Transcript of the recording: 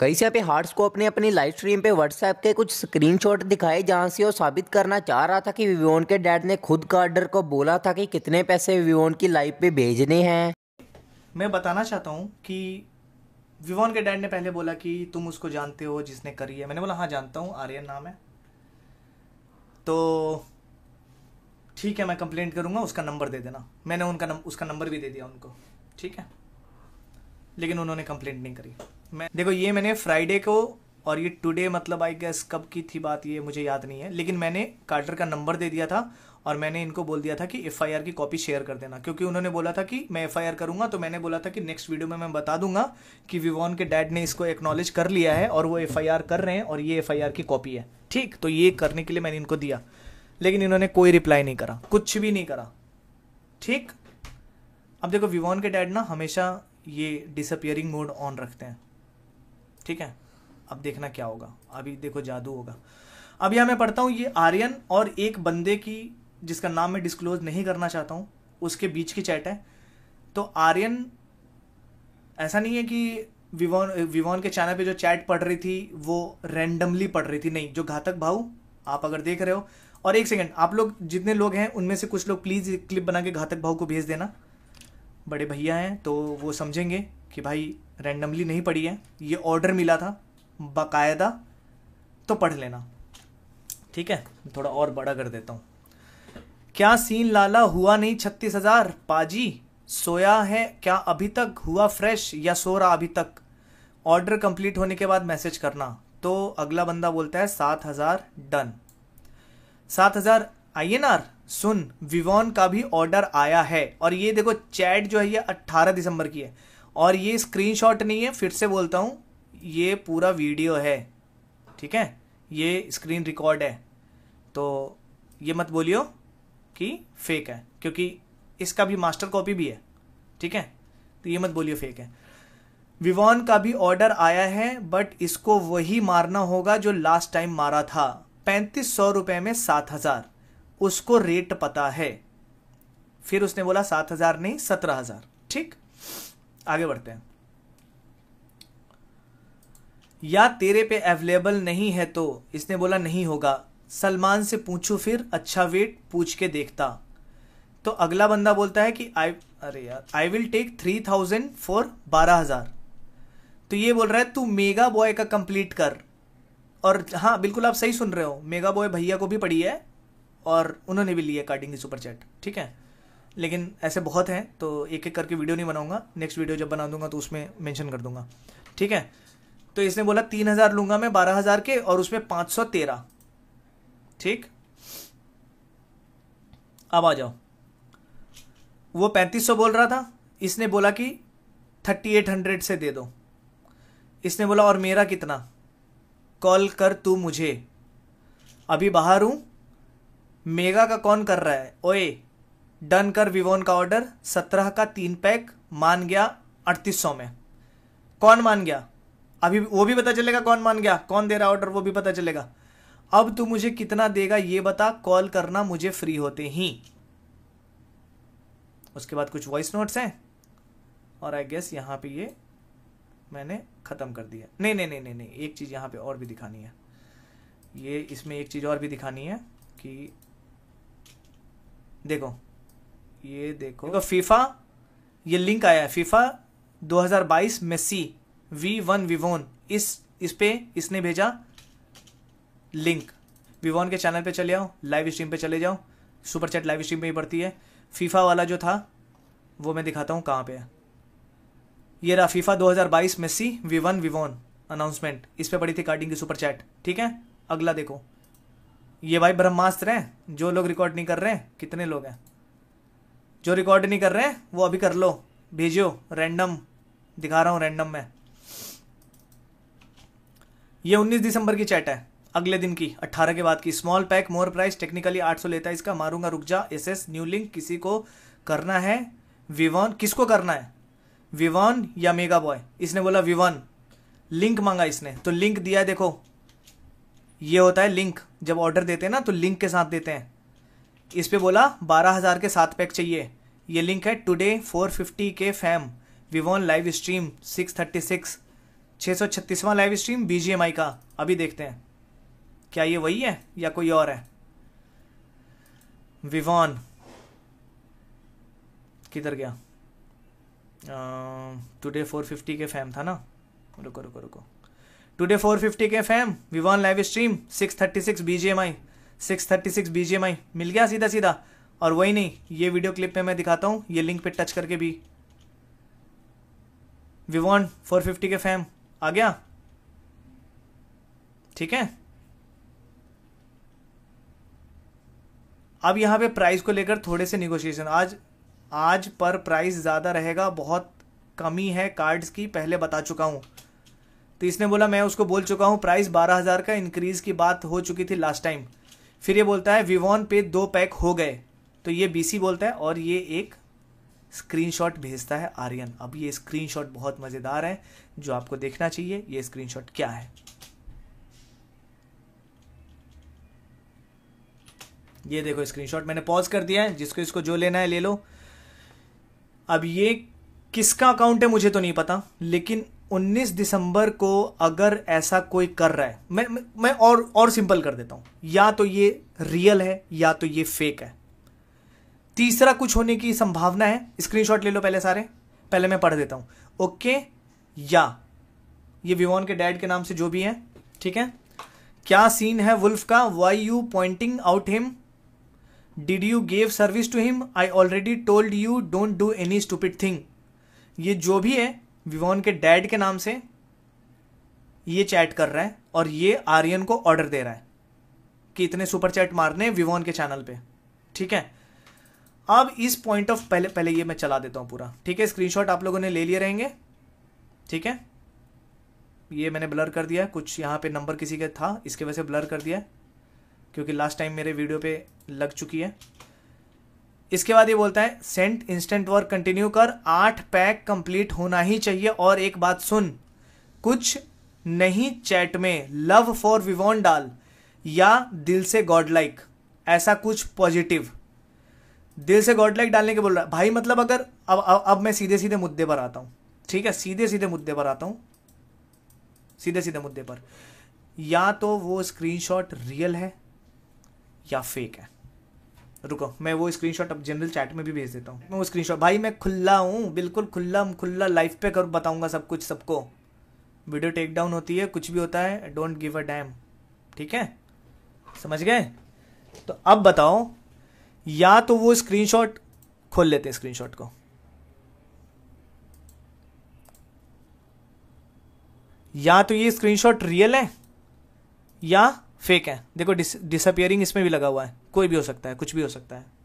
कहीं से पे हार्ट्स को अपने अपनी लाइव स्ट्रीम पे व्हाट्सएप के कुछ स्क्रीनशॉट दिखाए जहाँ से वो साबित करना चाह रहा था कि विवोन के डैड ने खुद कार्डर को बोला था कि कितने पैसे विवोन की लाइव पे भेजने हैं मैं बताना चाहता हूँ कि विवोन के डैड ने पहले बोला कि तुम उसको जानते हो जिसने करी है मैंने बोला हाँ जानता हूँ आर्यन नाम है तो ठीक है मैं कंप्लेंट करूँगा उसका नंबर दे देना मैंने उनका नम, उसका नंबर भी दे दिया उनको ठीक है लेकिन उन्होंने कंप्लेंट नहीं करी मैं देखो ये मैंने फ्राइडे को और ये टुडे मतलब आई गैस कब की थी बात ये मुझे याद नहीं है लेकिन मैंने कार्टर का नंबर दे दिया था और मैंने इनको बोल दिया था कि एफ की कॉपी शेयर कर देना क्योंकि उन्होंने बोला था कि मैं एफ करूंगा तो मैंने बोला था कि नेक्स्ट वीडियो में मैं बता दूंगा कि विवॉन के डैड ने इसको एक्नॉलेज कर लिया है और वो एफ कर रहे हैं और ये एफ की कॉपी है ठीक तो ये करने के लिए मैंने इनको दिया लेकिन इन्होंने कोई रिप्लाई नहीं करा कुछ भी नहीं करा ठीक अब देखो विवॉन के डैड ना हमेशा ये डिसअपियरिंग मोड ऑन रखते हैं ठीक है अब देखना क्या होगा अभी देखो जादू होगा अब यहां मैं पढ़ता हूं ये आर्यन और एक बंदे की जिसका नाम मैं डिस्क्लोज नहीं करना चाहता हूं उसके बीच की चैट है तो आर्यन ऐसा नहीं है कि विवान विवान के चैनल पे जो चैट पढ़ रही थी वो रैंडमली पढ़ रही थी नहीं जो घातक भाव आप अगर देख रहे हो और एक सेकेंड आप लोग जितने लोग हैं उनमें से कुछ लोग प्लीज़ क्लिप बना के घातक भाव को भेज देना बड़े भैया हैं तो वो समझेंगे कि भाई रैंडमली नहीं पढ़ी है ये ऑर्डर मिला था बाकायदा तो पढ़ लेना ठीक है थोड़ा और बड़ा कर देता हूँ क्या सीन लाला हुआ नहीं छत्तीस हजार पाजी सोया है क्या अभी तक हुआ फ्रेश या सो रहा अभी तक ऑर्डर कंप्लीट होने के बाद मैसेज करना तो अगला बंदा बोलता है सात हजार डन सात हजार आइए ना सुन विवॉन का भी ऑर्डर आया है और ये देखो चैट जो है ये 18 दिसंबर की है और ये स्क्रीनशॉट नहीं है फिर से बोलता हूँ ये पूरा वीडियो है ठीक है ये स्क्रीन रिकॉर्ड है तो ये मत बोलियो कि फेक है क्योंकि इसका भी मास्टर कॉपी भी है ठीक है तो ये मत बोलियो फेक है विवॉन का भी ऑर्डर आया है बट इसको वही मारना होगा जो लास्ट टाइम मारा था पैंतीस सौ रुपये में सात हज़ार उसको रेट पता है फिर उसने बोला सात हजार नहीं सत्रह हजार ठीक आगे बढ़ते हैं या तेरे पे अवेलेबल नहीं है तो इसने बोला नहीं होगा सलमान से पूछू फिर अच्छा वेट पूछ के देखता तो अगला बंदा बोलता है कि आई अरे यार I will take three thousand for बारह हज़ार तो ये बोल रहा है तू मेगा बॉय का कंप्लीट कर और हाँ बिल्कुल आप सही सुन रहे हो मेगा बॉय भैया को भी पड़ी है और उन्होंने भी लिया कार्डिंग की सुपर चैट ठीक है लेकिन ऐसे बहुत हैं तो एक एक करके वीडियो नहीं बनाऊंगा नेक्स्ट वीडियो जब बना दूंगा तो उसमें मेंशन कर दूंगा ठीक है तो इसने बोला तीन हज़ार लूंगा मैं बारह हज़ार के और उसमें पांच सौ तेरह ठीक अब आ जाओ वो पैंतीस सौ बोल रहा था इसने बोला कि थर्टी एट हंड्रेड से दे दो इसने बोला और मेरा कितना कॉल कर तू मुझे अभी बाहर हूं मेगा का कौन कर रहा है ओए डन कर विवोन का ऑर्डर सत्रह का तीन पैक मान गया अड़तीस सौ में कौन मान गया अभी वो भी पता चलेगा कौन मान गया कौन दे रहा ऑर्डर वो भी पता चलेगा अब तू मुझे कितना देगा ये बता कॉल करना मुझे फ्री होते ही उसके बाद कुछ वॉइस नोट्स हैं और आई गेस यहाँ पे ये मैंने ख़त्म कर दिया नहीं नहीं नहीं नहीं नहीं एक चीज़ यहाँ पे और भी दिखानी है ये इसमें एक चीज़ और भी दिखानी है कि देखो ये देखो देखो फीफा ये लिंक आया है फीफा 2022 मेसी वी वन विवोन इस इस पे इसने भेजा लिंक विवोन के चैनल पे चले आओ लाइव स्ट्रीम पे चले जाओ सुपर चैट लाइव स्ट्रीम पे ही पड़ती है फीफा वाला जो था वो मैं दिखाता हूँ कहाँ पे है ये रहा फीफा 2022 मेसी वी वन विवोन अनाउंसमेंट इस पे पड़ी थी कार्डिंग की सुपर चैट ठीक है अगला देखो ये भाई ब्रह्मास्त्र हैं जो लोग रिकॉर्ड नहीं कर रहे हैं कितने लोग हैं जो रिकॉर्ड नहीं कर रहे हैं वो अभी कर लो भेजो रैंडम दिखा रहा हूँ रैंडम में ये 19 दिसंबर की चैट है अगले दिन की 18 के बाद की small pack more price technically 800 लेता है इसका मारूंगा रुक जा एस एस न्यू लिंक किसी को करना है विवान किसको करना है विवान या मेगा बॉय इसने बोला विवान लिंक मांगा इसने तो लिंक दिया देखो ये होता है लिंक जब ऑर्डर देते हैं ना तो लिंक के साथ देते हैं इस पर बोला बारह हज़ार के सात पैक चाहिए ये लिंक है today four fifty K fam विवॉन live stream six thirty six छः सौ छत्तीसवां live stream B G M I का अभी देखते हैं क्या ये वही है या कोई और है विवॉन किधर गया today four fifty K fam था ना रुको रुको रुको टुडे 450 के फैम विवान लाइव स्ट्रीम 636 बीजीएमआई 636 बीजीएमआई मिल गया सीधा सीधा और वही नहीं ये वीडियो क्लिप में मैं दिखाता हूँ ये लिंक पे टच करके भी विवान फोर फिफ्टी के फैम आ गया ठीक है अब यहाँ पे प्राइस को लेकर थोड़े से निगोशिएशन आज आज पर प्राइस ज़्यादा रहेगा बहुत कमी है कार्ड्स की पहले बता चुका हूं तो इसने बोला मैं उसको बोल चुका हूँ प्राइस बारह हज़ार का इंक्रीज़ की बात हो चुकी थी लास्ट टाइम फिर ये बोलता है विवॉन पे दो पैक हो गए तो ये बीसी बोलता है और ये एक स्क्रीनशॉट भेजता है आर्यन अब ये स्क्रीन बहुत मज़ेदार है जो आपको देखना चाहिए ये स्क्रीन क्या है ये देखो स्क्रीनशॉट मैंने पॉज कर दिया है जिसको इसको जो लेना है ले लो अब ये किसका अकाउंट है मुझे तो नहीं पता लेकिन 19 दिसंबर को अगर ऐसा कोई कर रहा है मैं मैं और और सिंपल कर देता हूं या तो ये रियल है या तो ये फेक है तीसरा कुछ होने की संभावना है स्क्रीनशॉट ले लो पहले सारे पहले मैं पढ़ देता हूं ओके या ये विवॉन के डैड के नाम से जो भी है ठीक है क्या सीन है वुल्फ का why you pointing out him did you gave service to him I already told you don't do any stupid thing ये जो भी है विवॉन के डैड के नाम से ये चैट कर रहा है और ये आर्यन को ऑर्डर दे रहा है कि इतने सुपर चैट मारने विवॉन के चैनल पे ठीक है अब इस पॉइंट ऑफ पहले पहले ये मैं चला देता हूँ पूरा ठीक है स्क्रीनशॉट आप लोगों ने ले लिए रहेंगे ठीक है ये मैंने ब्लर कर दिया कुछ यहाँ पे नंबर किसी का था इसके वजह से ब्लर कर दिया क्योंकि लास्ट टाइम मेरे वीडियो पे लग चुकी है इसके बाद ये बोलता है सेंट इंस्टेंट वर्क कंटिन्यू कर आठ पैक कंप्लीट होना ही चाहिए और एक बात सुन कुछ नहीं चैट में लव फॉर विवॉन डाल या दिल से गॉड लाइक ऐसा कुछ पॉजिटिव दिल से गॉड लाइक डालने के बोल रहा है भाई मतलब अगर अब अब, अब मैं सीधे सीधे मुद्दे पर आता हूं ठीक है सीधे सीधे मुद्दे पर आता हूं सीधे सीधे मुद्दे पर या तो वो स्क्रीनशॉट रियल है या फेक है रुको मैं वो स्क्रीनशॉट अब जनरल चैट में भी भेज देता हूँ मैं वो स्क्रीनशॉट भाई मैं खुला हूँ बिल्कुल खुला खुला लाइफ पे कर बताऊँगा सब कुछ सबको वीडियो टेक डाउन होती है कुछ भी होता है डोंट गिव अ डैम ठीक है समझ गए तो अब बताओ या तो वो स्क्रीनशॉट खोल लेते हैं स्क्रीनशॉट को या तो ये स्क्रीनशॉट रियल है या फेक है देखो डिस, डिसअपियरिंग इसमें भी लगा हुआ है कोई भी हो सकता है कुछ भी हो सकता है